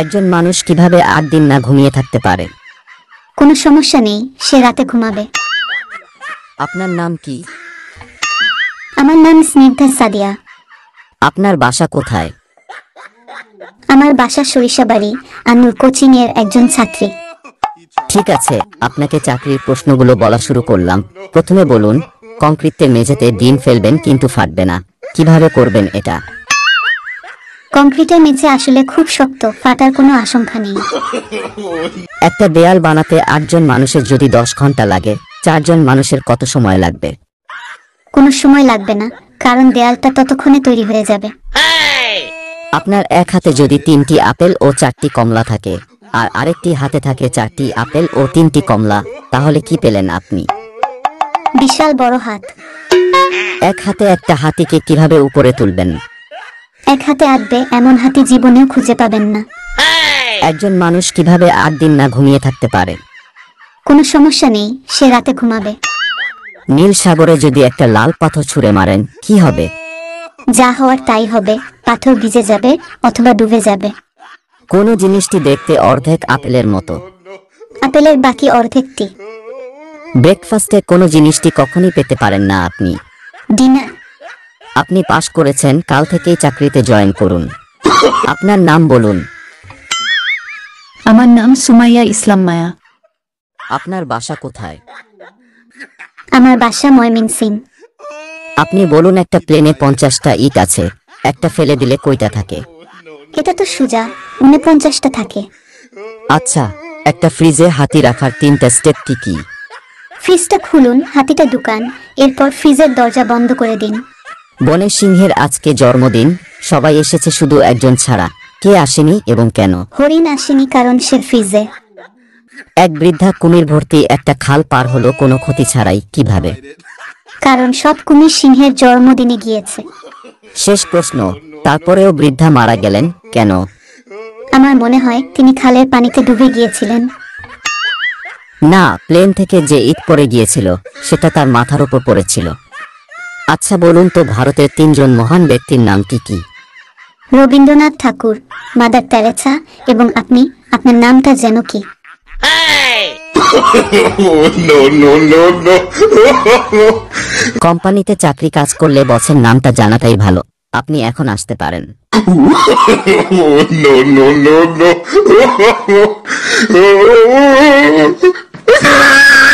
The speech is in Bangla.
একজন মানুষ কিভাবে আট দিন না ঘুমিয়ে থাকতে পারে কোনো সমস্যা নেই সে রাতে ঘুমাবে আপনার নাম কি আমার নাম স্নিগ্ধা সাদিয়া আপনার বাসা কোথায় আমার বাসা সরিষা বাড়ি আমি কোচিং এর একজন ছাত্রী ঠিক আছে আপনাকে চাকরির প্রশ্নগুলো বলা শুরু করলাম প্রথমে বলুন কংক্রিটের মেঝেতে ডিম ফেলবেন কিন্তু ফাটবে না কিভাবে করবেন এটা কংক্রিটের নিচে আসলে খুব শক্ত ফাটার কোনো আশঙ্কা নেই একটা দেয়াল বানাতে আটজন মানুষের যদি দশ ঘন্টা লাগে চারজন মানুষের কত সময় লাগবে কোনো সময় লাগবে না কারণ দেয়ালটা ততক্ষণে তৈরি হয়ে যাবে আপনার এক হাতে যদি তিনটি আপেল ও চারটি কমলা থাকে আর আরেকটি হাতে থাকে চারটি আপেল ও তিনটি কমলা তাহলে কি পেলেন আপনি বিশাল বড় হাত এক হাতে একটা হাতিকে কিভাবে উপরে তুলবেন এক হাতে আঁকবে এমন হাতি জীবনেও খুঁজে পাবেন না একজন মানুষ কিভাবে আট দিন না ঘুমিয়ে থাকতে পারে কোনো সমস্যা নেই সে রাতে ঘুমাবে নীল সাগরে যদি একটা লাল পাথর ছুঁড়ে মারেন কি হবে যা হওয়ার তাই হবে পাথর ভিজে যাবে অথবা ডুবে যাবে কোন জিনিসটি দেখতে অর্ধেক আপেলের মতো আপেলের বাকি অর্ধেকটি ব্রেকফাস্টে কোনো জিনিসটি কখনই পেতে পারেন না আপনি ডিনার আপনি পাশ করেছেন কাল থেকেই চাকরিতে জয়েন করুন আপনার নাম বলুন আমার নাম সুমাইয়া ইসলাম মায়া আপনার বাসা কোথায় আমার বাসা ময়মিন সিং আপনি বলুন একটা প্লেনে পঞ্চাশটা ইট আছে একটা ফেলে দিলে কইটা থাকে এটা তো সুজা উনি পঞ্চাশটা থাকে আচ্ছা একটা ফ্রিজে হাতি রাখার তিনটা স্টেপ কি কি ফ্রিজটা খুলুন হাতিটা দোকান এরপর ফ্রিজের দরজা বন্ধ করে দিন বনের সিংহের আজকে জন্মদিন সবাই এসেছে শুধু একজন ছাড়া কে আসেনি এবং কেন হরিণ আসেনি কারণ সে ফ্রিজে এক বৃদ্ধা কুমির ভর্তি একটা খাল পার হলো কোনো ক্ষতি ছাড়াই কিভাবে কারণ সব কুমির সিংহের জন্মদিনে গিয়েছে শেষ প্রশ্ন তারপরেও বৃদ্ধা মারা গেলেন কেন আমার মনে হয় তিনি খালের পানিতে ডুবে গিয়েছিলেন না প্লেন থেকে যে ঈদ পরে গিয়েছিল সেটা তার মাথার উপর পড়েছিল আচ্ছা বলুন তো ভারতের তিনজন মহান ব্যক্তির নাম কি কি রবীন্দ্রনাথ ঠাকুর মাদার তেরেসা এবং আপনি আপনার নামটা যেন কি oh, কোম্পানিতে চাকরি কাজ করলে বসের নামটা জানাটাই ভালো আপনি এখন আসতে পারেন oh,